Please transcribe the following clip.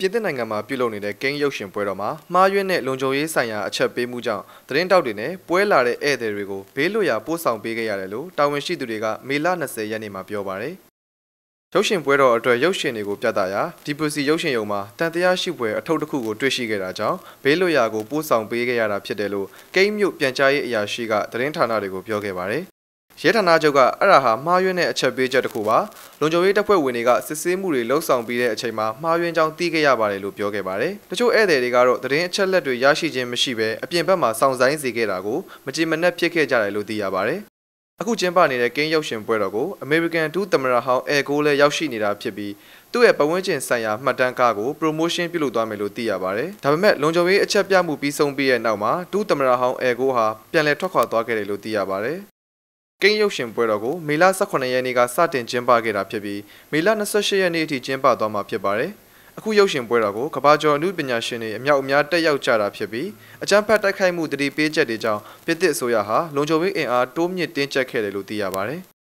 ပြည်သစ်နိုင်ငံမှာပြုလုပ်နေတဲ့ကိန်းရုပ်ရှင်ပွဲတော်မှာမှားယွင်းတဲ့လုံခြုံရေးဆိုင်ရာအချက်ပေးမှုကြောင့်သတင်းတောက်တွေနဲ့ပွဲလာတဲ့ဧည့်သည်တွေကိုဘေးလွတ်ရာပို့ဆောင်ပေးခဲ့ရတယ်လို့တာဝန်ရှိသူတွေကမေလ20ရက်နေ့မှာပြောပါတယ်။ရုပ်ရှင်ပွဲတော်အတွက်ရုပ်ရှင်တွေကိုပြသရာဒီပူစီရုပ်ရှင်ရုံမှာတန်တရားရှိပွဲအထုပ်တစ်ခုကိုတွေ့ရှိခဲ့တာကြောင့်ဘေးလွတ်ရာကိုပို့ဆောင်ပေးခဲ့ရတာဖြစ်တယ်လို့ကိန်းမြို့ပြန်ကြားရေးအရာရှိကသတင်းဌာနတွေကိုပြောခဲ့ပါတယ်။ရဲဌာနချုပ်ကအဲ့ဒါဟာမှားယွင်းတဲ့အချက်ပေးချက်တစ်ခုပါလုံခြုံရေးတပ်ဖွဲ့ဝင်တွေကစစ်ဆေးမှုတွေလှုပ်ဆောင်ပြီးတဲ့အချိန်မှာမှားယွင်းကြောင်းသိခဲ့ရပါတယ်လို့ပြောခဲ့ပါတယ်တချို့ဧည့်သည်တွေကတော့သတင်းအချက်လက်တွေရရှိခြင်းမရှိဘဲအပြင်ဘက်မှာစောင့်ဆိုင်းစေခဲ့တာကိုမကြေမနက်ဖြစ်ခဲ့ကြတယ်လို့သိရပါတယ်အခုကျင်းပနေတဲ့ကင်းရုပ်ရှင်ပွဲတော်ကို American 2သမရဟောင်းအဲကိုလည်းရောက်ရှိနေတာဖြစ်ပြီးသူ့ရဲ့ပတ်ဝန်းကျင်ဆိုင်ရာမှတ်တမ်းကားကို promotion ပြုလုပ်သွားမယ်လို့သိရပါတယ်။ဒါပေမဲ့လုံခြုံရေးအချက်ပြမှုပြီးဆုံးပြီးတဲ့နောက်မှာ2သမရဟောင်းအဲကိုဟာပြန်လည်ထွက်ခွာသွားခဲ့တယ်လို့သိရပါတယ်ကိန်းရုပ်ရှင်ပွဲတော်ကိုမေလ18ရက်နေ့ကစတင်ကျင်းပခဲ့တာဖြစ်ပြီးမေလ28ရက်နေ့အထိကျင်းပသွားမှာဖြစ်ပါတယ်။အခုရုပ်ရှင်ပွဲတော်ကိုကမ္ဘာကျော်အမှုပညာရှင်တွေအမြောက်အများတက်ရောက်ကြတာဖြစ်ပြီးအကြမ်းဖက်တိုက်ခိုက်မှုတတိပေးချက်တွေကြောင့်ပြည်သစ်အစိုးရဟာလုံခြုံရေးအင်အားတိုးမြင့်တင်းကျပ်ခဲ့တယ်လို့သိရပါတယ်။